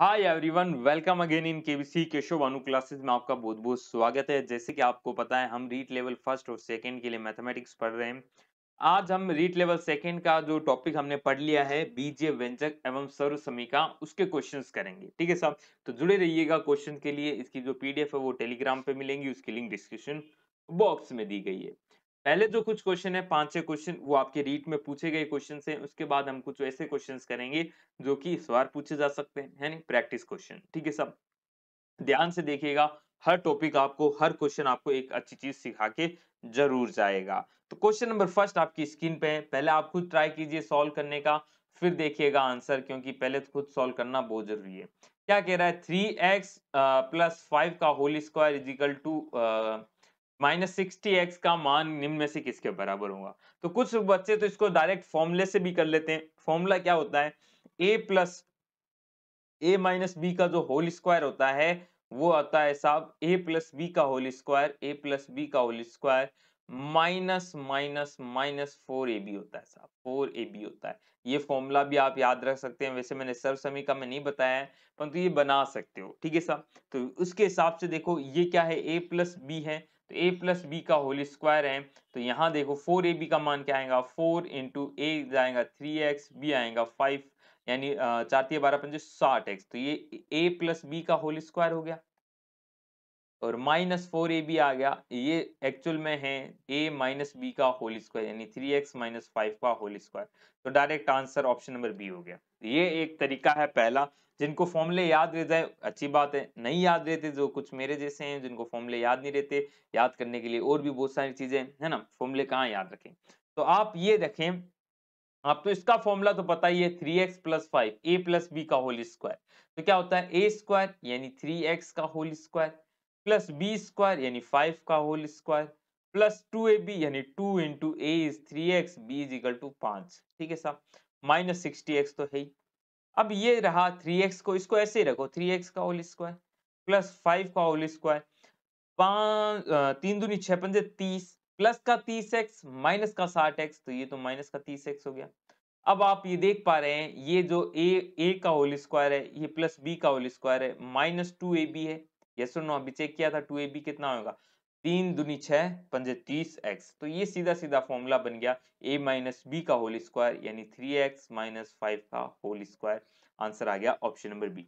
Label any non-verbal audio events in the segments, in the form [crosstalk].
hi everyone welcome again in KBC Keshav Anu classes में आपका बहुत बहुत स्वागत है जैसे कि आपको पता है हम रीट लेवल फर्स्ट और सेकंड के लिए मैथमेटिक्स पढ़ रहे हैं आज हम रीट लेवल सेकंड का जो टॉपिक हमने पढ़ लिया है बीजे व्यंजक एवं सर्व समीका उसके क्वेश्चंस करेंगे ठीक है साहब तो जुड़े रहिएगा क्वेश्चन के लिए इसकी जो पीडीएफ है वो टेलीग्राम पे मिलेंगी उसकी लिंक डिस्क्रिप्शन बॉक्स में दी गई है पहले जो कुछ क्वेश्चन है पांच छह क्वेश्चन वो आपके रीट में पूछे गए क्वेश्चन हैं उसके बाद हम कुछ ऐसे क्वेश्चंस करेंगे जो कि इस बार पूछे जा सकते हैं है नहीं प्रैक्टिस क्वेश्चन ठीक है सब ध्यान से देखिएगा हर टॉपिक आपको हर क्वेश्चन आपको एक अच्छी चीज सिखा के जरूर जाएगा तो क्वेश्चन नंबर फर्स्ट आपकी स्क्रीन पे है पहले आप खुद ट्राई कीजिए सॉल्व करने का फिर देखिएगा आंसर क्योंकि पहले तो खुद सॉल्व करना बहुत जरूरी है क्या कह रहा है थ्री एक्स प्लस फाइव का whole square equal to minus sixty X का मान निम्न में से किसके बराबर होगा तो कुछ बच्चे तो इसको डायरेक्ट फॉर्मूले से भी कर लेते हैं फॉर्मूला क्या होता है A plus A minus B का जो होल स्क्वायर होता है वो आता है साहब ए प्लस बी का whole square A plus B का whole square minus minus minus four A B होता है साहब फोर ए बी होता है ये फॉर्मूला भी आप याद रख सकते हैं वैसे मैंने सर्वसमी का मैं नहीं बताया है परंतु तो ये बना सकते हो ठीक है साहब तो उसके हिसाब से देखो ये क्या है ए प्लस बी है तो ए प्लस बी का होल स्क्वायर है तो यहाँ देखो फोर ए बी का मान क्या आएगा फोर इंटू ए जाएगा थ्री एक्स बी आएगा फाइव यानी चार बारह पंजे साठ एक्स तो ये ए प्लस बी का होल स्क्वायर हो गया और माइनस फोर ए बी आ गया ये एक्चुअल में है ए माइनस बी का होल स्क्वायर यानी थ्री एक्स माइनस फाइव का होल स्क्वायर तो direct answer option number B हो गया ये एक तरीका है पहला जिनको फॉर्मूले याद रह जाए अच्छी बात है नहीं याद रहते जो कुछ मेरे जैसे हैं जिनको फॉर्मूले याद नहीं रहते याद करने के लिए और भी बहुत सारी चीजें है ना फॉर्मूले कहाँ याद रखें तो आप ये रखें आप तो इसका फॉर्मूला तो पता ही है three x plus five A plus B का होल स्क्वायर तो क्या होता है ए स्क्वायर यानी थ्री एक्स का whole square plus B square यानी फाइव का whole square plus two A B यानी two into A is three X B is equal to पांच ठीक है साहब माइनस सिक्सटी एक्स तो है ही अब ये रहा थ्री एक्स को इसको ऐसे ही रखो थ्री एक्स का होल स्क्वायर प्लस फाइव का होल स्क्वायर पांच तीन दूनी छः पंजे तीस प्लस का तीस एक्स माइनस का साठ एक्स तो ये तो माइनस का तीस एक्स हो गया अब आप ये देख पा रहे हैं ये जो ए ए का होल स्क्वायर है ये प्लस बी का होल स्क्वायर है माइनस टू ए बी है यस और नो अभी चेक किया था टू ए बी कितना होगा तीन दुनी छः पंजे तीस एक्स तो ये सीधा सीधा फॉर्मूला बन गया ए माइनस बी का होल स्क्वायर यानी थ्री एक्स माइनस फाइव का होल स्क्वायर आंसर आ गया ऑप्शन नंबर बी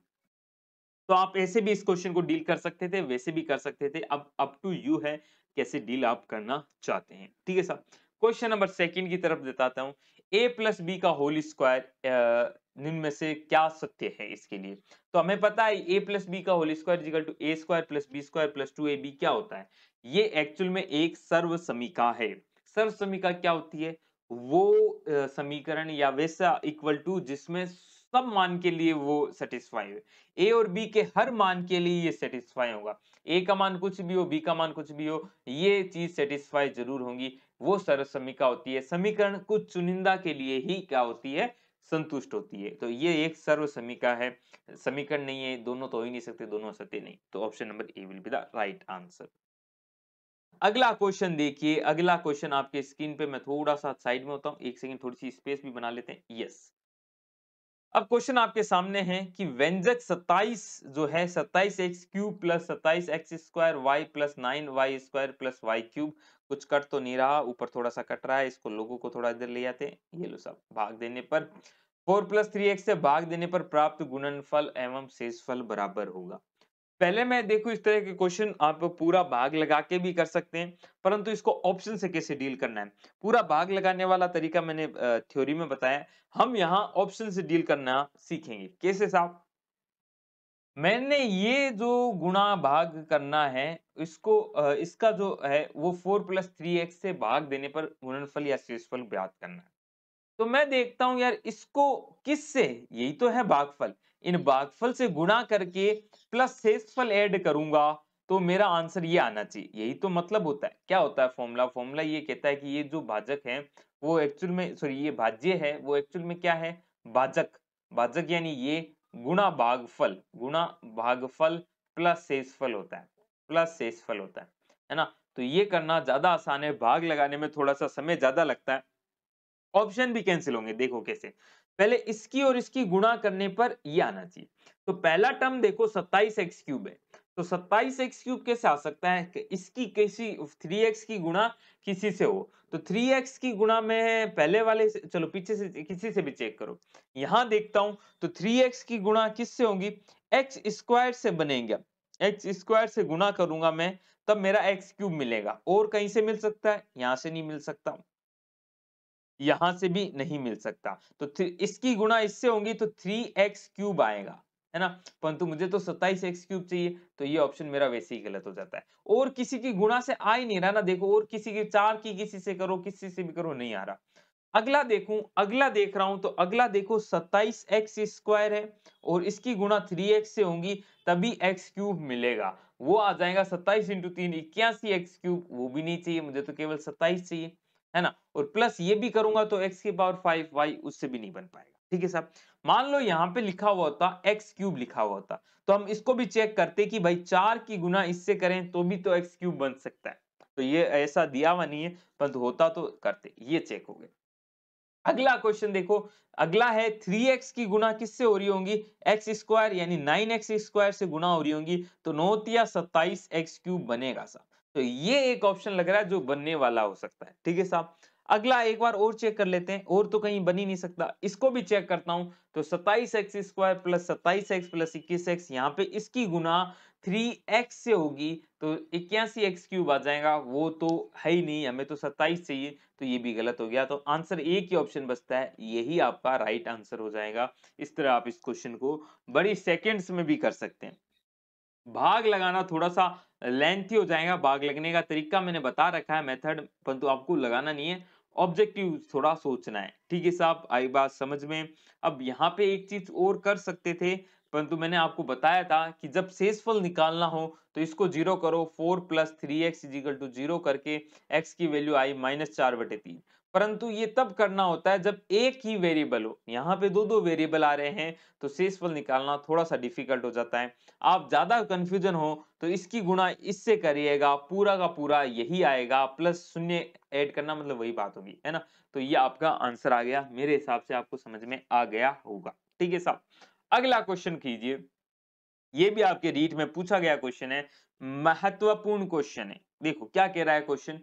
तो आप ऐसे भी इस क्वेश्चन को डील कर सकते थे वैसे भी कर सकते थे अब अप टू यू है कैसे डील आप करना चाहते हैं ठीक है साहब क्वेश्चन नंबर सेकंड की तरफ बताता हूँ ए प्लस बी का होल स्क्वायर निम्न में से क्या सत्य है इसके लिए तो हमें पता है ए प्लस बी का whole square equal to A square plus B square plus two A B क्या होता है ये एक्चुअल में एक सर्व समीका है सर्व समीका क्या होती है वो समीकरण या वैसा इक्वल टू जिसमें सब मान के लिए वो सेटिस्फाई है ए और बी के हर मान के लिए ये सेटिस्फाई होगा ए का मान कुछ भी हो बी का मान कुछ भी हो ये चीज सेटिस्फाई जरूर होंगी वो सर्व समीका होती है समीकरण कुछ चुनिंदा के लिए ही क्या होती है संतुष्ट होती है तो ये एक सर्व समीका है समीकरण नहीं है दोनों तो हो ही नहीं सकते दोनों सत्य नहीं तो option number A will be the right answer अगला क्वेश्चन देखिए अगला क्वेश्चन आपके स्क्रीन पे मैं थोड़ा सा साइड में होता हूँ एक सेकंड थोड़ी सी स्पेस भी बना लेते हैं यस अब क्वेश्चन आपके सामने है कि व्यंजक 27 जो है सत्ताईस एक्स क्यूब प्लस सत्ताईस X square Y plus nine Y square plus Y cube कुछ कट तो नहीं रहा ऊपर थोड़ा सा कट रहा है इसको लोगों को थोड़ा इधर ले आते ये लो सब भाग देने पर फोर प्लस थ्री एक्स से भाग देने पर प्राप्त गुणनफल एवं शेषफल बराबर होगा पहले मैं देखो इस तरह के क्वेश्चन आप पूरा भाग लगा के भी कर सकते हैं परंतु इसको ऑप्शन से कैसे डील करना है पूरा भाग लगाने वाला तरीका मैंने थ्योरी में बताया हम यहाँ ऑप्शन से डील करना सीखेंगे कैसे साहब मैंने ये जो गुणा भाग करना है इसको इसका जो है वो फोर प्लस थ्री एक्स से भाग देने पर गुणनफल या शेषफल ज्ञात करना है तो मैं देखता हूं यार इसको किस से यही तो है भागफल इन भागफल से गुणा करके प्लस शेषफल ऐड करूंगा तो मेरा आंसर ये आना चाहिए यही तो मतलब होता है क्या होता है फॉर्मूला फॉर्मूला ये कहता है कि ये जो भाजक है वो एक्चुअल में सॉरी ये भाज्य है वो एक्चुअल में क्या है भाजक भाजक यानी ये गुणा भागफल गुणा भागफल प्लस सेसफल होता है प्लस सेसफल होता है है ना तो ये करना ज्यादा आसान है भाग लगाने में थोड़ा सा समय ज्यादा लगता है ऑप्शन भी कैंसिल होंगे देखो कैसे पहले इसकी और इसकी गुणा करने पर ये आना चाहिए तो पहला टर्म देखो सत्ताईस एक्स क्यूब है तो सत्ताईस एक्स क्यूब कैसे आ सकता है कि इसकी किसी थ्री एक्स की गुणा किसी से हो तो थ्री एक्स की गुणा में पहले वाले से, चलो पीछे से किसी से भी चेक करो यहां देखता हूं तो थ्री एक्स की गुणा किससे होगी एक्स स्क्वायर से बनेंगे एक्स स्क्वायर से गुणा करूंगा मैं तब मेरा एक्स क्यूब मिलेगा और कहीं से मिल सकता है यहां से नहीं मिल सकता यहां से भी नहीं मिल सकता तो इसकी गुणा इससे होंगी तो थ्री एक्स क्यूब आएगा है ना परंतु मुझे तो सत्ताईस एक्स क्यूब चाहिए तो ये ऑप्शन मेरा वैसे ही गलत हो जाता है और किसी की गुणा से आ ही नहीं रहा ना देखो और किसी की चार की किसी से करो किसी से भी करो नहीं आ रहा अगला देखूं अगला देख रहा हूं तो अगला देखो सत्ताईस एक्स स्क्वायर है और इसकी गुणा थ्री एक्स से होंगी तभी एक्स क्यूब मिलेगा वो आ जाएगा सत्ताईस इंटू तीन इक्यासी एक्स क्यूब वो भी नहीं चाहिए मुझे तो केवल सत्ताईस चाहिए है ना और प्लस ये भी करूंगा तो एक्स की पावर फाइव वाई उससे भी नहीं बन पाएगा ठीक है साहब मान लो यहाँ पे लिखा हुआ होता एक्स क्यूब लिखा हुआ होता तो हम इसको भी चेक करते कि भाई चार की गुना इससे करें तो भी तो एक्स क्यूब बन सकता है तो ये ऐसा दिया हुआ नहीं है परंतु होता तो करते ये चेक हो गया अगला क्वेश्चन देखो अगला है थ्री एक्स की गुना किससे हो रही होंगी एक्स स्क्वायर यानी नाइन एक्स स्क्वायर से गुना हो रही होंगी तो नौतिया सत्ताईस एक्स क्यूब बनेगा सा तो ये एक ऑप्शन लग रहा है जो बनने वाला हो सकता है ठीक है साहब अगला एक बार और चेक कर लेते हैं और तो कहीं बन ही नहीं सकता इसको भी चेक करता हूं तो सत्ताईस एक्स स्क्वायर प्लस सत्ताईस एक्स प्लस इक्कीस एक्स यहाँ पे इसकी गुना थ्री एक्स से होगी तो इक्यासी एक्स क्यूब आ जाएगा वो तो है ही नहीं हमें तो सत्ताईस चाहिए तो ये भी गलत हो गया तो आंसर एक ही ऑप्शन बचता है यही आपका राइट आंसर हो जाएगा इस तरह आप इस क्वेश्चन को बड़ी सेकेंड्स में भी कर सकते हैं भाग लगाना थोड़ा सा लेंथी हो जाएगा भाग लगने का तरीका मैंने बता रखा है मेथड परंतु आपको लगाना नहीं है ऑब्जेक्टिव थोड़ा सोचना है ठीक है साहब आई बात समझ में अब यहाँ पे एक चीज और कर सकते थे परंतु मैंने आपको बताया था कि जब सेसफुल निकालना हो तो इसको जीरो करो four plus three X equal to zero करके एक्स की वैल्यू आई माइनस चार बटे तीन परंतु ये तब करना होता है जब एक ही वेरिएबल हो यहाँ पे दो दो वेरिएबल आ रहे हैं तो फल निकालना थोड़ा सा डिफिकल्ट हो जाता है आप ज्यादा कंफ्यूजन हो तो इसकी गुणा इससे करिएगा पूरा का पूरा यही आएगा प्लस शून्य ऐड करना मतलब वही बात होगी है ना तो ये आपका आंसर आ गया मेरे हिसाब से आपको समझ में आ गया होगा ठीक है साहब अगला क्वेश्चन कीजिए ये भी आपके रीट में पूछा गया क्वेश्चन है महत्वपूर्ण क्वेश्चन है देखो क्या कह रहा है क्वेश्चन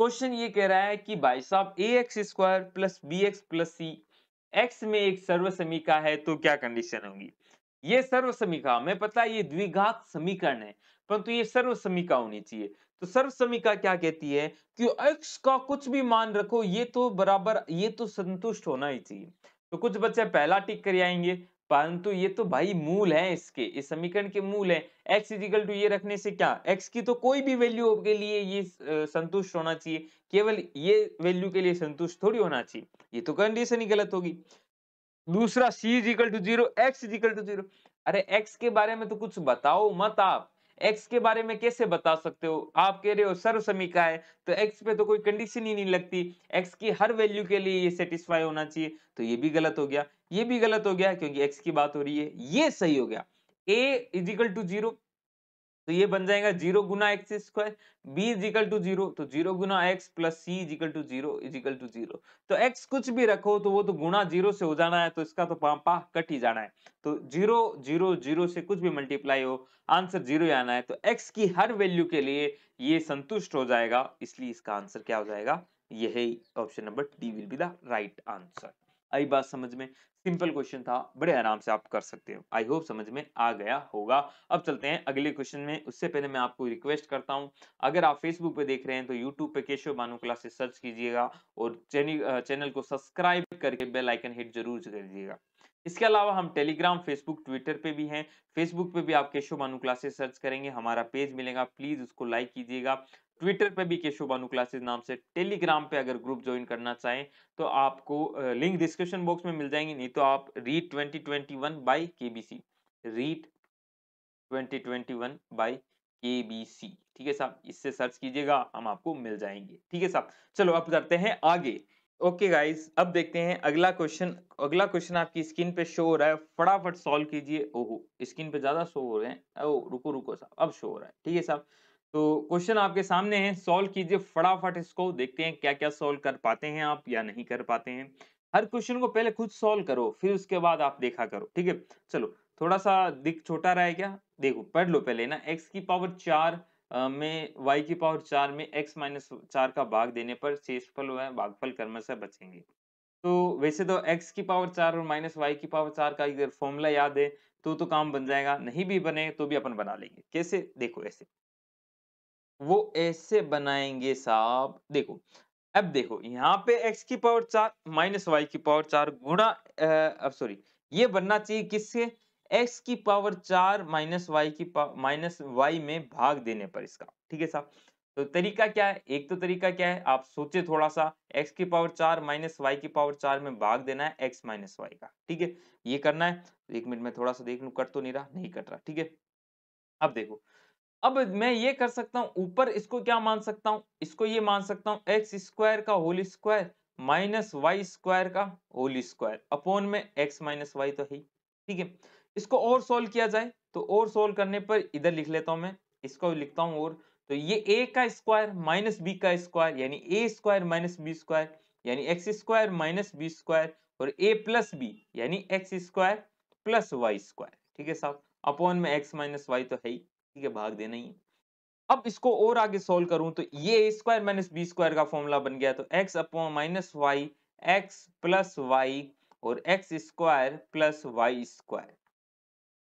क्वेश्चन ये कह रहा है कि भाई साहब A X square plus B X plus C X में एक सर्व समीका है तो क्या कंडीशन होगी ये सर्व समीका हमें पता है ये द्विघात समीकरण है परंतु तो ये सर्व समीका होनी चाहिए तो सर्व समीका क्या कहती है कि एक्स का कुछ भी मान रखो ये तो बराबर ये तो संतुष्ट होना ही चाहिए तो कुछ बच्चे पहला टिक कर आएंगे परंतु ये तो भाई मूल है इसके इस समीकरण के मूल है x इजिकल टू ये रखने से क्या x की तो कोई भी वैल्यू के लिए ये संतुष्ट होना चाहिए केवल ये वैल्यू के लिए संतुष्ट थोड़ी होना चाहिए ये तो कंडीशन ही गलत होगी दूसरा c equal to zero X equal to zero अरे x के बारे में तो कुछ बताओ मत आप एक्स के बारे में कैसे बता सकते हो आप कह रहे हो समीका है तो एक्स पे तो कोई कंडीशन ही नहीं लगती एक्स की हर वैल्यू के लिए ये सेटिस्फाई होना चाहिए तो ये भी गलत हो गया ये भी गलत हो गया क्योंकि एक्स की बात हो रही है ये सही हो गया ए इजिकल टू जीरो तो ये बन जाएगा जीरो गुना X square B equal to zero तो जीरो गुना X plus C equal to zero equal to zero तो एक्स कुछ भी रखो तो वो तो गुना जीरो से हो जाना है तो इसका तो पापा कट ही जाना है तो जीरो जीरो जीरो से कुछ भी मल्टीप्लाई हो आंसर जीरो आना है तो एक्स की हर वैल्यू के लिए ये संतुष्ट हो जाएगा इसलिए इसका आंसर क्या हो जाएगा यही option number D will be the right answer आई बात समझ में सिंपल क्वेश्चन था बड़े आराम से आप कर सकते हो आई होप समझ में आ गया होगा अब चलते हैं अगले क्वेश्चन में उससे पहले मैं आपको रिक्वेस्ट करता हूं अगर आप फेसबुक पे देख रहे हैं तो यूट्यूब पे केशव बानो क्लासेस सर्च कीजिएगा और चैनल को सब्सक्राइब करके बेल आइकन हिट जरूर कर दीजिएगा इसके अलावा हम टेलीग्राम फेसबुक ट्विटर पे भी हैं फेसबुक पे भी आप केशव मानु क्लासेस सर्च करेंगे हमारा पेज मिलेगा प्लीज उसको लाइक कीजिएगा ट्विटर पे भी केशव बानू क्लासेस नाम से टेलीग्राम पे अगर ग्रुप ज्वाइन करना चाहें तो आपको लिंक डिस्क्रिप्शन बॉक्स में मिल जाएंगे नहीं तो आप REET twenty twenty one by K B C REET twenty twenty one by K B C ठीक है साहब इससे सर्च कीजिएगा हम आपको मिल जाएंगे ठीक है साहब चलो अब करते हैं आगे ओके okay गाइस अब देखते हैं अगला क्वेश्चन अगला क्वेश्चन आपकी स्क्रीन पे शो हो रहा है फटाफट सॉल्व कीजिए ओहो स्क्रीन पे ज्यादा शो हो रहे हैं ओ रुको रुको साहब अब शो हो रहा है ठीक है साहब तो क्वेश्चन आपके सामने है सॉल्व कीजिए फटाफट इसको देखते हैं क्या क्या सॉल्व कर पाते हैं आप या नहीं कर पाते हैं हर क्वेश्चन को पहले खुद सॉल्व करो फिर उसके बाद आप देखा करो ठीक है चलो थोड़ा सा दिख छोटा रहा है क्या देखो पढ़ लो पहले ना एक्स की पावर चार में वाई की पावर चार में एक्स माइनस चार का भाग देने पर शेषफल व भागफल से बचेंगे तो वैसे तो एक्स की पावर चार और माइनस वाई की पावर चार का फॉर्मूला याद है तो तो काम बन जाएगा नहीं भी बने तो भी अपन बना लेंगे कैसे देखो ऐसे वो ऐसे बनाएंगे साहब देखो अब देखो यहाँ पे x की पावर चार माइनस वाई की पावर चार गुणा अब सॉरी ये बनना चाहिए किससे x की पावर चार माइनस वाई की माइनस वाई में भाग देने पर इसका ठीक है साहब तो तरीका क्या है एक तो तरीका क्या है आप सोचे थोड़ा सा x की पावर चार माइनस वाई की पावर चार में भाग देना है x माइनस वाई का ठीक है ये करना है एक मिनट में थोड़ा सा देख लू कट तो नहीं रहा नहीं कट रहा ठीक है अब देखो अब मैं ये कर सकता हूँ ऊपर इसको क्या मान सकता हूँ इसको ये मान सकता हूँ एक्स स्क्वायर का whole square minus Y square का होल स्क्वायर अपॉन में एक्स माइनस वाई तो है ठीक है इसको और सोल्व किया जाए तो और सोल्व करने पर इधर लिख लेता हूँ मैं इसको लिखता हूँ और तो ये ए का स्क्वायर माइनस बी का स्क्वायर यानी A square minus B square यानी x square minus B square और ए प्लस बी यानी x square plus Y square ठीक है साहब अपॉन में एक्स माइनस वाई तो है ही ठीक है भाग देना ही अब इसको और आगे सोल्व करूं तो ये स्क्वायर माइनस बी स्क्वायर का फॉर्मूला बन गया तो X upon minus Y X plus Y और X square plus Y square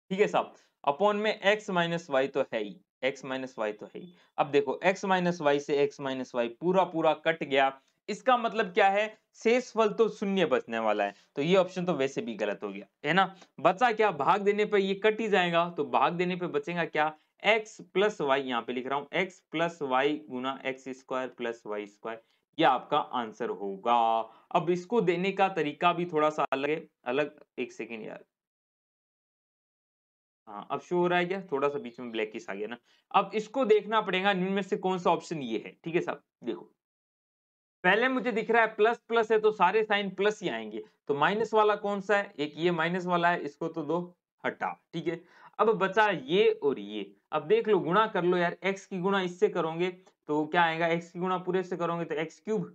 ठीक है साहब अपॉन में एक्स माइनस वाई तो है ही एक्स माइनस वाई तो है ही अब देखो एक्स माइनस वाई से एक्स माइनस वाई पूरा पूरा कट गया इसका मतलब क्या है शेष फल तो शून्य बचने वाला है तो ये ऑप्शन तो वैसे भी गलत हो गया है ना बचा क्या भाग देने पर ये कट ही जाएगा तो भाग देने पर बचेगा क्या एक्स प्लस वाई यहाँ पे लिख रहा हूँ एक्स प्लस वाई गुना X square plus Y square ये आपका आंसर होगा अब इसको देने का तरीका भी थोड़ा सा अलग है अलग एक सेकेंड यार हाँ अब शो हो रहा है क्या थोड़ा सा बीच में ब्लैकिस आ गया ना अब इसको देखना पड़ेगा इनमें से कौन सा ऑप्शन ये है ठीक है साहब देखो पहले मुझे दिख रहा है प्लस प्लस है तो सारे साइन प्लस ही आएंगे तो माइनस वाला कौन सा है एक ये माइनस वाला है इसको तो दो हटा ठीक है अब बचा ये और ये अब देख लो गुणा कर लो यार एक्स की गुणा इससे करोगे तो क्या आएगा एक्स की गुणा पूरे से करोगे तो एक्स क्यूब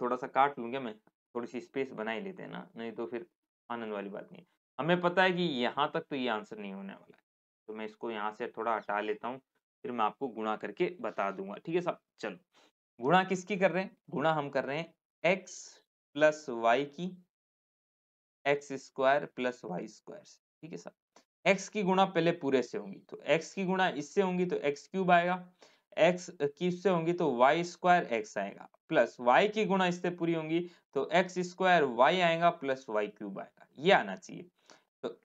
थोड़ा सा काट लूंगा मैं थोड़ी सी स्पेस बना ही लेते हैं ना नहीं तो फिर आनंद वाली बात नहीं हमें पता है कि यहाँ तक तो ये आंसर नहीं होने वाला है तो मैं इसको यहाँ से थोड़ा हटा लेता हूँ फिर मैं आपको गुणा करके बता दूंगा ठीक है साहब चलो गुणा किसकी कर रहे हैं गुणा हम कर रहे हैं एक्स प्लस वाई की X square plus Y square ठीक है साहब एक्स की गुणा पहले पूरे से होंगी तो एक्स की गुणा इससे होंगी तो एक्स क्यूब आएगा एक्स की इससे होंगी तो वाई स्क्वायर एक्स आएगा प्लस वाई की गुणा इससे पूरी होंगी तो एक्स स्क्वायर वाई आएगा प्लस वाई क्यूब आएगा ये आना चाहिए तो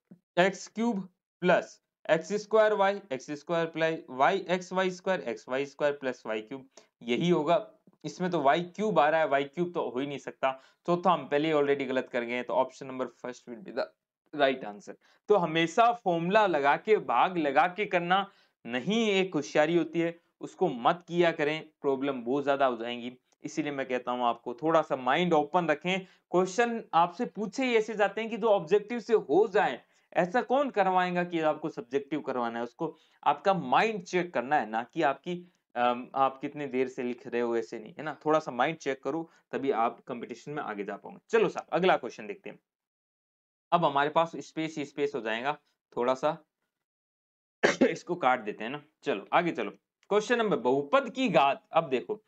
X cube plus X square Y X square plus Y X Y square X Y square plus Y cube यही होगा इसमें तो वाई क्यूब आ रहा है वाई क्यूब तो हो ही नहीं सकता चौथा तो हम पहले ऑलरेडी गलत कर गए तो option number first will be the right answer तो हमेशा फॉर्मूला लगा के भाग लगा के करना नहीं एक होशियारी होती है उसको मत किया करें प्रॉब्लम बहुत ज़्यादा हो जाएंगी इसीलिए मैं कहता हूं आपको थोड़ा सा माइंड ओपन रखें क्वेश्चन आपसे पूछे ही ऐसे जाते हैं कि जो ऑब्जेक्टिव से हो जाए ऐसा कौन करवाएगा कि आपको सब्जेक्टिव करवाना है उसको आपका माइंड चेक करना है ना कि आपकी आप कितने देर से लिख रहे हो ऐसे नहीं है ना थोड़ा सा माइंड चेक करो तभी आप कंपटीशन में आगे जा पाओगे चलो साहब अगला क्वेश्चन देखते हैं अब हमारे पास स्पेस ही स्पेस हो जाएगा थोड़ा सा [coughs] इसको काट देते हैं ना चलो आगे चलो क्वेश्चन नंबर बहुपद की घात अब देखो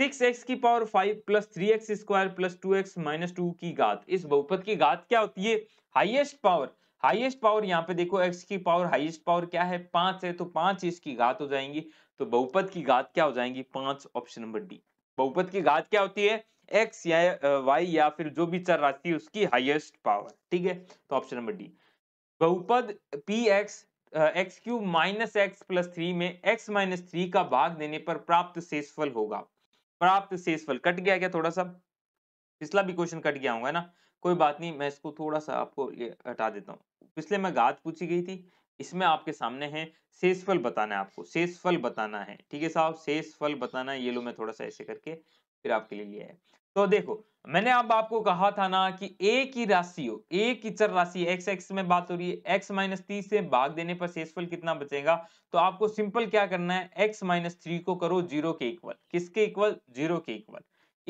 सिक्स एक्स की power five plus three x square plus two x minus two की घात इस बहुपद की घात क्या होती है हाईएस्ट पावर हाईएस्ट पावर यहाँ पे देखो एक्स की पावर हाईएस्ट पावर क्या है पांच है तो पांच इसकी घात हो जाएंगी तो बहुपद की घात क्या हो जाएंगी पांच ऑप्शन नंबर डी बहुपद की घात क्या होती है एक्स या वाई या फिर जो भी चर राशि उसकी हाईएस्ट पावर ठीक है तो ऑप्शन नंबर डी बहुपद P x x cube minus x plus three में एक्स माइनस थ्री का भाग देने पर प्राप्त शेषफल होगा प्राप्त शेषफल कट गया क्या थोड़ा सा पिछला भी क्वेश्चन कट गया होगा ना कोई बात नहीं मैं इसको थोड़ा सा आपको हटा देता हूँ पिछले में घात पूछी गई थी इसमें आपके सामने है शेषफल बताना है आपको शेषफल बताना है ठीक है साहब शेषफल बताना है ये लो मैं थोड़ा सा ऐसे करके फिर आपके लिए लिया है तो देखो मैंने अब आपको कहा था ना कि ए की राशि हो ए की चर राशि एक्स एक्स में बात हो रही है एक्स माइनस थ्री से भाग देने पर शेषफल कितना बचेगा तो आपको सिंपल क्या करना है एक्स माइनस थ्री को करो जीरो के इक्वल किसके इक्वल जीरो के इक्वल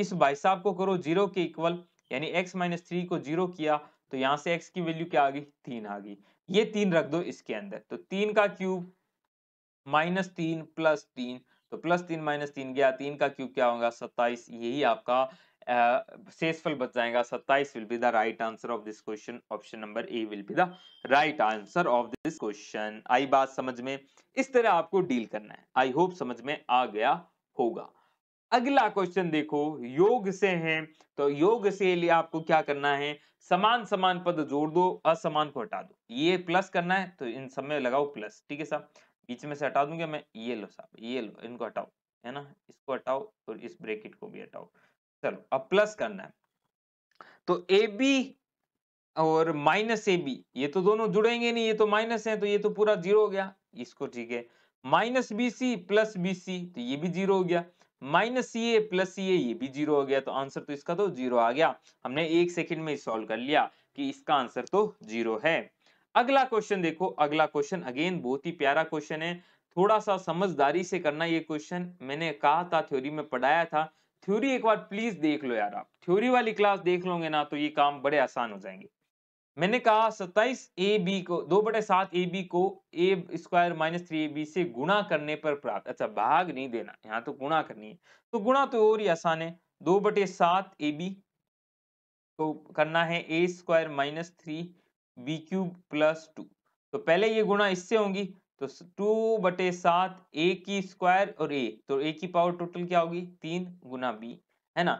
इस भाई साहब को करो जीरो के इक्वल यानी एक्स माइनस थ्री को जीरो किया तो यहां से एक्स की वैल्यू क्या आ गई तीन आ गई ये तीन रख दो इसके अंदर तो तीन का क्यूब माइनस तीन प्लस तीन तो प्लस तीन माइनस तीन गया तीन का क्यूब क्या होगा सत्ताईस यही आपका शेषफल बच जाएगा सत्ताईस will be the right answer of this question option number A will be the right answer of this question आई बात समझ में इस तरह आपको डील करना है आई होप समझ में आ गया होगा अगला क्वेश्चन देखो योग से है तो योग से लिए आपको क्या करना है समान समान पद जोड़ दो असमान को हटा दो ये प्लस करना है तो इन सब में लगाओ प्लस ठीक है साहब बीच में से हटा दूंगा मैं ये लो साहब ये लो इनको हटाओ है ना इसको हटाओ और इस ब्रेकेट को भी हटाओ चलो अब प्लस करना है तो ए बी और माइनस ए बी ये तो दोनों जुड़ेंगे नहीं ये तो माइनस है तो ये तो पूरा जीरो हो गया इसको ठीक है minus B C plus B C तो ये भी जीरो हो गया माइनस सी ए प्लस सी ए ये भी जीरो हो गया तो आंसर तो इसका तो जीरो आ गया हमने एक सेकंड में सॉल्व कर लिया कि इसका आंसर तो जीरो है अगला क्वेश्चन देखो अगला क्वेश्चन अगेन बहुत ही प्यारा क्वेश्चन है थोड़ा सा समझदारी से करना ये क्वेश्चन मैंने कहा था थ्योरी में पढ़ाया था थ्योरी एक बार प्लीज देख लो यार आप थ्योरी वाली क्लास देख लोगे ना तो ये काम बड़े आसान हो जाएंगे मैंने कहा सत्ताईस ए बी को दो बटे सात ए बी को A square minus three A B से गुणा करने पर प्राप्त अच्छा भाग नहीं देना यहाँ तो गुणा करनी है तो गुणा तो और ही आसान है दो बटे सात ए बी को करना है A square minus three B cube plus two तो पहले ये गुणा इससे होंगी तो टू बटे सात ए की स्क्वायर और ए तो ए की पावर टोटल क्या होगी तीन गुना बी है ना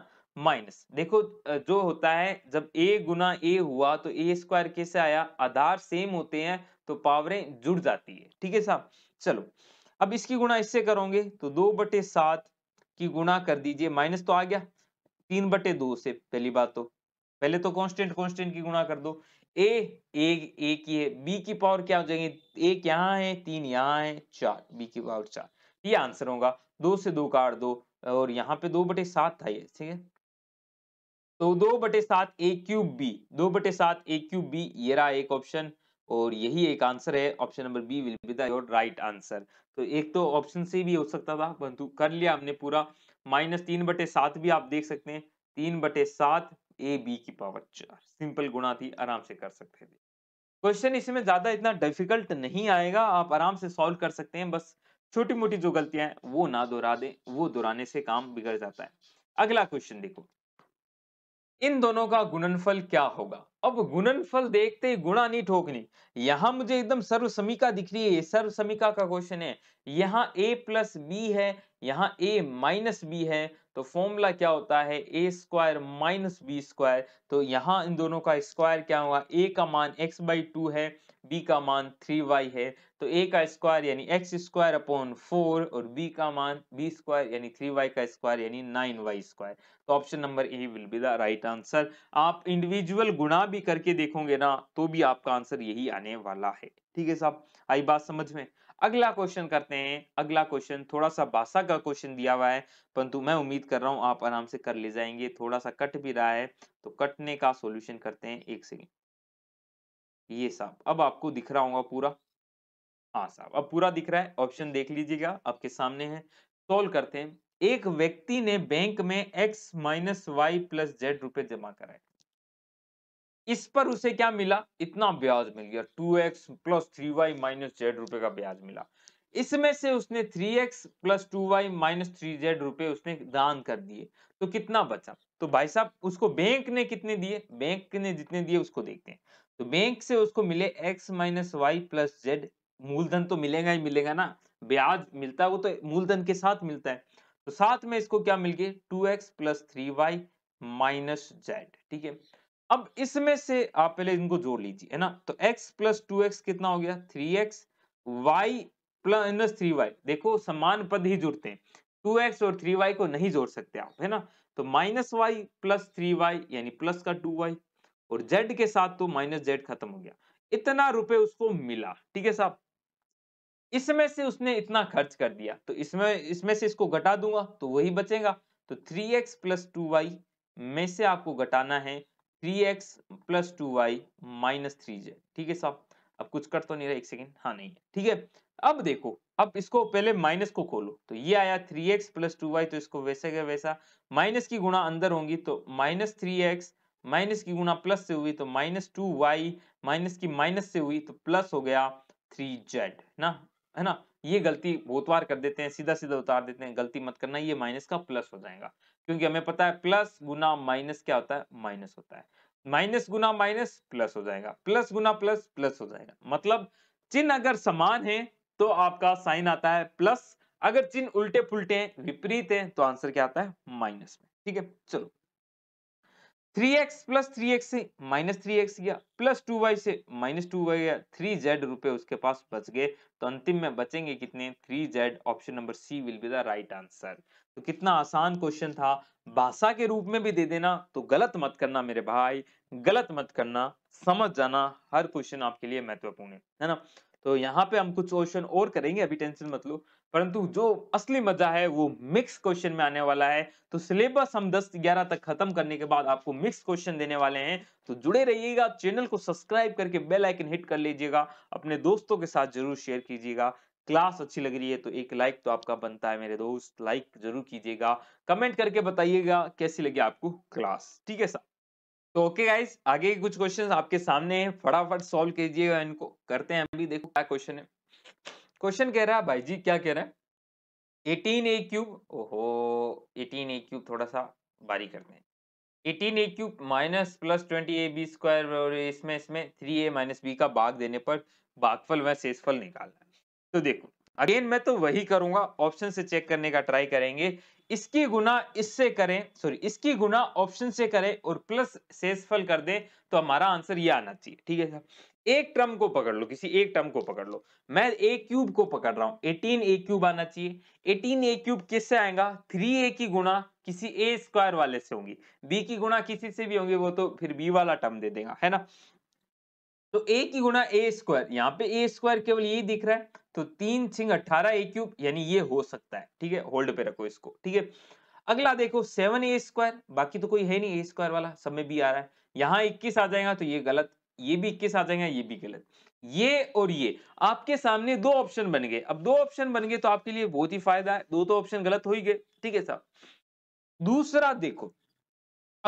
माइनस देखो जो होता है जब ए गुना ए हुआ तो ए स्क्वायर कैसे आया आधार सेम होते हैं तो पावरें जुड़ जाती है ठीक है साहब चलो अब इसकी गुणा इससे करोगे तो दो बटे सात की गुणा कर दीजिए माइनस तो आ गया तीन बटे दो से पहली बात तो पहले तो कांस्टेंट कांस्टेंट की गुणा कर दो ए ए ए की है बी की पावर क्या हो जाएंगे एक यहाँ है तीन यहाँ है चार बी की पावर चार ये आंसर होगा दो से दो का दो और यहाँ पे दो बटे सात था ये ठीक है तो दो बटे सात ए क्यूब बी दो बटे सात ए क्यूब बी ये रहा एक ऑप्शन और यही एक आंसर है option number B will be the right answer तो एक तो ऑप्शन सी भी हो सकता था परंतु कर लिया हमने पूरा माइनस तीन बटे सात भी आप देख सकते हैं तीन बटे सात ए बी की पावर चार सिंपल गुणा थी आराम से कर सकते थे क्वेश्चन इसमें ज्यादा इतना डिफिकल्ट नहीं आएगा आप आराम से सॉल्व कर सकते हैं बस छोटी मोटी जो गलतियां हैं वो ना दोहरा दें वो दोहराने से काम बिगड़ जाता है अगला क्वेश्चन देखो इन दोनों का गुणनफल क्या होगा अब गुणनफल देखते ही गुणा नहीं ठोकनी यहां मुझे एकदम सर्व समीका दिख रही है सर्व समीका का क्वेश्चन है यहाँ a प्लस बी है यहाँ a माइनस बी है तो फॉर्मूला क्या होता है A square minus B square तो यहाँ इन दोनों का स्क्वायर क्या होगा ए का मान एक्स बाई टू है बी का मान थ्री वाई है तो ए का स्क्वायर यानी एक्स स्क्वायर अपॉन फोर और बी का मान बी स्क्वायर यानी थ्री वाई का स्क्वायर यानी नाइन वाई स्क्वायर तो option number A will be the right answer आप इंडिविजुअल गुणा भी करके देखोगे ना तो भी आपका आंसर यही आने वाला है ठीक है साहब आई बात समझ में अगला क्वेश्चन करते हैं अगला क्वेश्चन थोड़ा सा भाषा का क्वेश्चन दिया हुआ है परंतु मैं उम्मीद कर रहा हूँ आप आराम से कर ले जाएंगे थोड़ा सा कट भी रहा है तो कटने का सोल्यूशन करते हैं एक सेकेंड ये साहब अब आपको दिख रहा होगा पूरा हाँ साहब अब पूरा दिख रहा है ऑप्शन देख लीजिएगा आपके सामने है सोल्व करते हैं एक व्यक्ति ने बैंक में x minus y plus z रुपये जमा कराए इस पर उसे क्या मिला इतना ब्याज मिल गया two x plus three y minus z रुपए का ब्याज मिला इसमें से उसने three x plus two y minus three z रुपए उसने दान कर दिए तो कितना बचा तो भाई साहब उसको बैंक ने कितने दिए बैंक ने जितने दिए उसको देखते हैं तो बैंक से उसको मिले x minus y plus z मूलधन तो मिलेगा ही मिलेगा ना ब्याज मिलता है वो तो मूलधन के साथ मिलता है तो साथ में इसको क्या मिल गया two x plus three y minus z ठीक है अब इसमें से आप पहले इनको जोड़ लीजिए है ना तो x प्लस टू कितना हो गया three x y plus three y देखो समान पद ही जुड़ते हैं टू एक्स और थ्री वाई को नहीं जोड़ सकते आप है ना तो minus y plus three y यानी प्लस का टू वाई और जेड के साथ तो माइनस जेड खत्म हो गया इतना रुपए उसको मिला ठीक है साहब इसमें से उसने इतना खर्च कर दिया तो इसमें इसमें से इसको घटा दूंगा तो वही बचेगा तो three x plus two y में से आपको घटाना है three x plus two y minus three z ठीक है साहब अब कुछ कर तो नहीं रहा एक सेकेंड हाँ नहीं ठीक है अब देखो अब इसको पहले माइनस को खोलो तो ये आया three x plus two y तो इसको वैसे का वैसा माइनस की गुणा अंदर होंगी तो माइनस थ्री एक्स माइनस की गुणा प्लस से हुई तो माइनस टू वाई माइनस की माइनस से हुई तो प्लस हो गया थ्री जेड ना है ना ये गलती बहुत बार कर देते हैं सीधा सीधा उतार देते हैं गलती मत करना ये माइनस का प्लस हो जाएगा क्योंकि हमें पता है प्लस गुना माइनस क्या होता है माइनस होता है माइनस गुना माइनस प्लस हो जाएगा प्लस गुना प्लस प्लस हो जाएगा मतलब चिन्ह अगर समान है तो आपका साइन आता है प्लस अगर चिन्ह उल्टे पुलटे हैं विपरीत हैं तो आंसर क्या आता है माइनस में ठीक है चलो 3x प्लस थ्री से माइनस थ्री एक्स गया प्लस टू वाई से माइनस टू वाई गया थ्री जेड रुपए उसके पास बच गए तो अंतिम में बचेंगे कितने three z option number C will be the right answer तो कितना आसान क्वेश्चन था भाषा के रूप में भी दे देना तो गलत मत करना मेरे भाई गलत मत करना समझ जाना हर क्वेश्चन आपके लिए महत्वपूर्ण है है ना तो यहाँ पे हम कुछ क्वेश्चन और करेंगे अभी टेंशन मत लो परंतु जो असली मजा है वो मिक्स क्वेश्चन में आने वाला है तो सिलेबस हम 10 ग्यारह तक खत्म करने के बाद आपको मिक्स क्वेश्चन देने वाले हैं तो जुड़े रहिएगा चैनल को सब्सक्राइब करके बेल आइकन हिट कर लीजिएगा अपने दोस्तों के साथ जरूर शेयर कीजिएगा क्लास अच्छी लग रही है तो एक लाइक तो आपका बनता है मेरे दोस्त लाइक जरूर कीजिएगा कमेंट करके बताइएगा कैसी लगी आपको क्लास ठीक है सर तो ओके गाइज आगे कुछ क्वेश्चंस आपके सामने हैं फटाफट सॉल्व कीजिएगा इनको करते हैं अभी देखो क्या क्वेश्चन है क्वेश्चन कह रहा है भाई जी क्या कह रहा है एटीन ए क्यूब ओहो एटीन ए क्यूब थोड़ा सा बारी करते हैं eighteen A cube minus plus twenty A B square और इसमें इसमें थ्री ए माइनस बी का भाग देने पर भागफल व शेषफल निकालना है तो देखो अगेन मैं तो वही करूंगा ऑप्शन से चेक करने का ट्राई करेंगे इसकी गुना इससे करें सॉरी इसकी गुना ऑप्शन से करें और प्लस सेसफल कर दें तो हमारा आंसर ये आना चाहिए ठीक है सर एक टर्म को पकड़ लो किसी एक टर्म को पकड़ लो मैं ए क्यूब को पकड़ रहा हूं 18 ए क्यूब आना चाहिए 18 ए क्यूब किससे आएगा थ्री ए की गुना किसी ए स्क्वायर वाले से होंगी बी की गुना किसी से भी होंगी वो तो फिर बी वाला टर्म दे देगा है ना तो ए की गुना ए स्क्वायर यहाँ पे ए स्क्वायर केवल यही दिख रहा है तो तीन छिंग अट्ठारह ए क्यूब यानी ये हो सकता है ठीक है होल्ड पे रखो इसको ठीक है अगला देखो सेवन ए स्क्वायर बाकी तो कोई है नहीं ए स्क्वायर वाला सब में भी आ रहा है यहां इक्कीस आ जाएगा तो ये गलत ये भी इक्कीस आ जाएगा ये भी गलत ये और ये आपके सामने दो ऑप्शन बन गए अब दो ऑप्शन बन गए तो आपके लिए बहुत ही फायदा है दो तो ऑप्शन गलत हो ही गए ठीक है साहब दूसरा देखो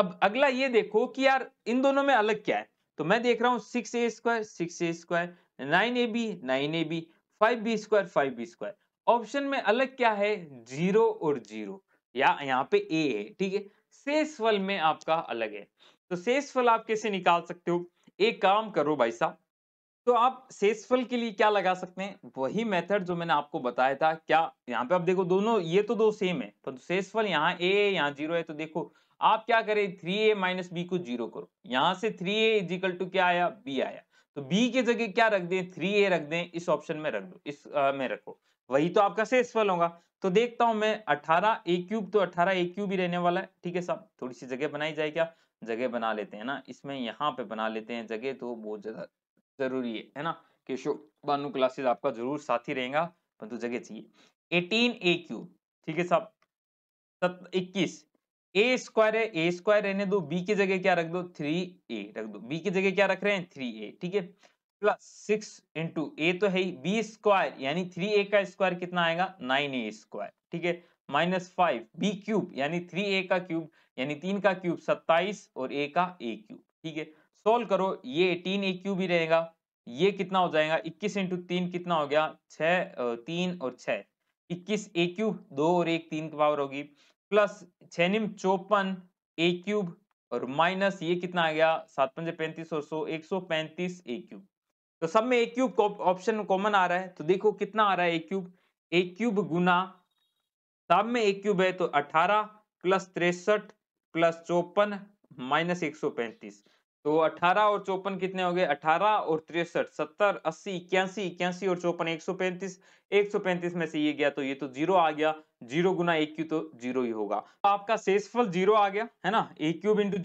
अब अगला ये देखो कि यार इन दोनों में अलग क्या है तो मैं देख रहा हूं six A square six A square nine A B nine A B five B square five B square option में अलग क्या है जीरो और जीरो या यहाँ पे ए है ठीक है शेष फल में आपका अलग है तो शेष फल आप कैसे निकाल सकते हो एक काम करो भाई साहब तो आप फल के लिए क्या लगा सकते हैं वही मेथड जो मैंने आपको बताया था क्या यहाँ पे आप देखो दोनों ये तो दो सेम है पर फल यहाँ ए है यहाँ जीरो है तो देखो आप क्या करें थ्री ए माइनस बी को जीरो करो यहाँ से थ्री ए इजिकल टू क्या आया बी आया तो बी के जगह क्या रख दें थ्री ए रख दें इस ऑप्शन में रख दो इस आ, में रखो वही तो आपका सेसफल होगा तो देखता हूं मैं अठारह ए क्यूब तो अठारह ए क्यूब ही रहने वाला है ठीक है साहब थोड़ी सी जगह बनाई जाए क्या जगह बना लेते हैं ना इसमें यहाँ पे बना लेते हैं जगह तो बहुत ज्यादा जरूरी है है ना केशो बानु क्लासेज आपका जरूर साथ ही रहेगा परंतु जगह चाहिए एटीन ए क्यूब ठीक है साहब इक्कीस ए स्क्वायर है ए स्क्वायर रहने दो बी की जगह क्या रख दो थ्री ए रख दो बी की जगह क्या रख रहे हैं थ्री ए ठीक है प्लस सिक्स इंटू ए तो है ही बी स्क्वायर यानी थ्री ए का स्क्वायर कितना आएगा नाइन ए स्क्वायर ठीक है माइनस फाइव बी क्यूब यानी थ्री ए का क्यूब यानी तीन का क्यूब सत्ताईस और ए का ए क्यूब ठीक है सोल्व करो ये एटीन ए क्यूब ही रहेगा ये कितना हो जाएगा इक्कीस इंटू तीन कितना हो गया छ तीन और छ इक्कीस ए क्यूब दो और एक तीन की पावर होगी प्लस छह चौपन ए क्यूब और माइनस ये कितना आ गया सात पंजे पैंतीस और सो एक सौ पैंतीस ए क्यूब तो सब में ए क्यूब ऑप्शन कॉमन आ रहा है तो देखो कितना आ रहा है ए क्यूब ए क्यूब गुना सब में ए क्यूब है तो अठारह प्लस तिरसठ प्लस चौपन माइनस एक सौ पैंतीस तो 18 और चौपन कितने हो गए 18 और तिरसठ सत्तर अस्सी इक्यासी इक्यासी और चौपन एक सौ पैंतीस एक सौ पैंतीस में से ये गया तो ये तो जीरो आ गया जीरो गुना एक क्यू तो जीरो ही होगा तो आपका सेसफल जीरो आ गया है ना एक क्यूब इंटू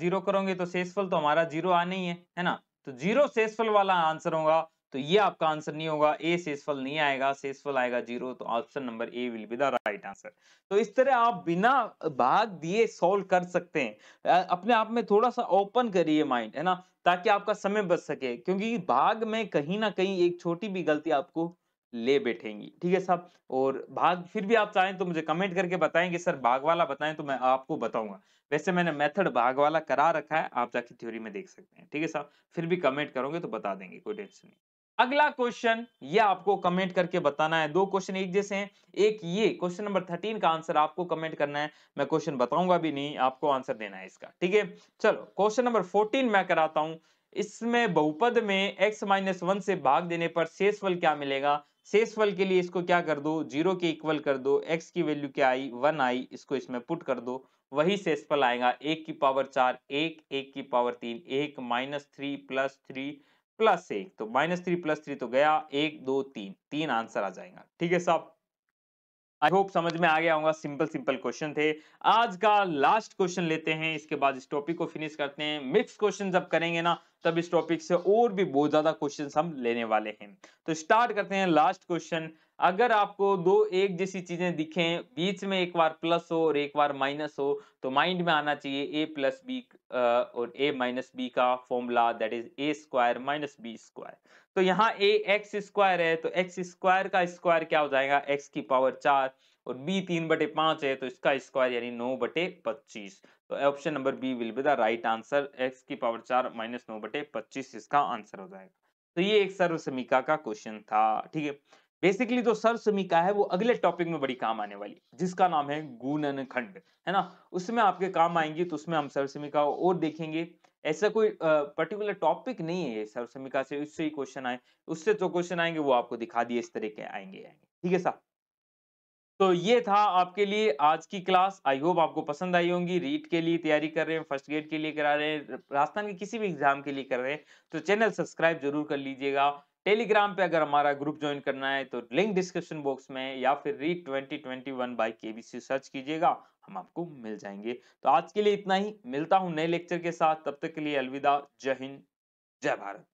जीरो करोगे तो सेसफल तो हमारा जीरो आ ही है है ना तो जीरो सेसफल वाला आंसर होगा तो ये आपका आंसर नहीं होगा ए सेसफल नहीं आएगा सेसफल आएगा जीरो तो option number A will be the right answer तो इस तरह आप बिना भाग दिए सॉल्व कर सकते हैं अपने आप में थोड़ा सा ओपन करिए माइंड है ना ताकि आपका समय बच सके क्योंकि भाग में कहीं ना कहीं एक छोटी भी गलती आपको ले बैठेंगी ठीक है साहब और भाग फिर भी आप चाहें तो मुझे कमेंट करके बताएं कि सर भाग वाला बताएं तो मैं आपको बताऊंगा वैसे मैंने मेथड भाग वाला करा रखा है आप जाके थ्योरी में देख सकते हैं ठीक है साहब फिर भी कमेंट करोगे तो बता देंगे कोई टेंशन नहीं अगला क्वेश्चन ये आपको कमेंट करके बताना है दो क्वेश्चन एक जैसे हैं एक ये क्वेश्चन नंबर थर्टीन का आंसर आपको कमेंट करना है मैं क्वेश्चन बताऊंगा भी नहीं आपको आंसर देना है इसका ठीक है चलो क्वेश्चन नंबर फोर्टीन मैं कराता हूं इसमें बहुपद में x माइनस वन से भाग देने पर शेषफल क्या मिलेगा शेषफल के लिए इसको क्या कर दो जीरो के इक्वल कर दो एक्स की वैल्यू क्या आई वन आई इसको इसमें पुट कर दो वही शेषफल आएगा एक की पावर चार एक एक की पावर तीन एक minus three plus three plus एक तो माइनस थ्री प्लस थ्री तो गया एक दो तीन तीन आंसर आ जाएगा ठीक है साहब आई होप समझ में आ गया होगा सिंपल सिंपल क्वेश्चन थे आज का लास्ट क्वेश्चन लेते हैं इसके बाद इस टॉपिक को फिनिश करते हैं मिक्स क्वेश्चन जब करेंगे ना तब इस टॉपिक से और भी बहुत ज्यादा क्वेश्चन हम लेने वाले हैं तो स्टार्ट करते हैं लास्ट क्वेश्चन अगर आपको दो एक जैसी चीजें दिखें बीच में एक बार प्लस हो और एक बार माइनस हो तो माइंड में आना चाहिए ए प्लस बी और ए माइनस बी का formula that is A square minus B square तो यहाँ ए एक्स स्क्वायर है तो एक्स स्क्वायर का स्क्वायर क्या हो जाएगा एक्स की पावर चार और बी तीन बटे पांच है तो इसका स्क्वायर यानी नौ बटे पच्चीस तो option number B will be the right answer x की पावर चार माइनस नौ बटे पच्चीस इसका आंसर हो जाएगा तो ये एक सर्व समीका का क्वेश्चन था ठीक है बेसिकली जो सर्व समीका है वो अगले टॉपिक में बड़ी काम आने वाली जिसका नाम है गुणन खंड है ना उसमें आपके काम आएंगे तो उसमें हम सर्व समीका और देखेंगे ऐसा कोई पर्टिकुलर टॉपिक नहीं है सर्व समीका से उससे ही क्वेश्चन आए उससे जो क्वेश्चन आएंगे वो आपको दिखा दिए इस तरीके आएंगे आएंगे ठीक है साहब तो ये था आपके लिए आज की क्लास आई होप आपको पसंद आई होंगी रीट के लिए तैयारी कर रहे हैं फर्स्ट ग्रेड के लिए करा रहे हैं राजस्थान के किसी भी एग्जाम के लिए कर रहे हैं तो चैनल सब्सक्राइब जरूर कर लीजिएगा टेलीग्राम पे अगर हमारा ग्रुप ज्वाइन करना है तो लिंक डिस्क्रिप्शन बॉक्स में या फिर REET twenty twenty one by KBC search कीजिएगा हम आपको मिल जाएंगे तो आज के लिए इतना ही मिलता हूँ नए लेक्चर के साथ तब तक के लिए अलविदा जय हिंद जय भारत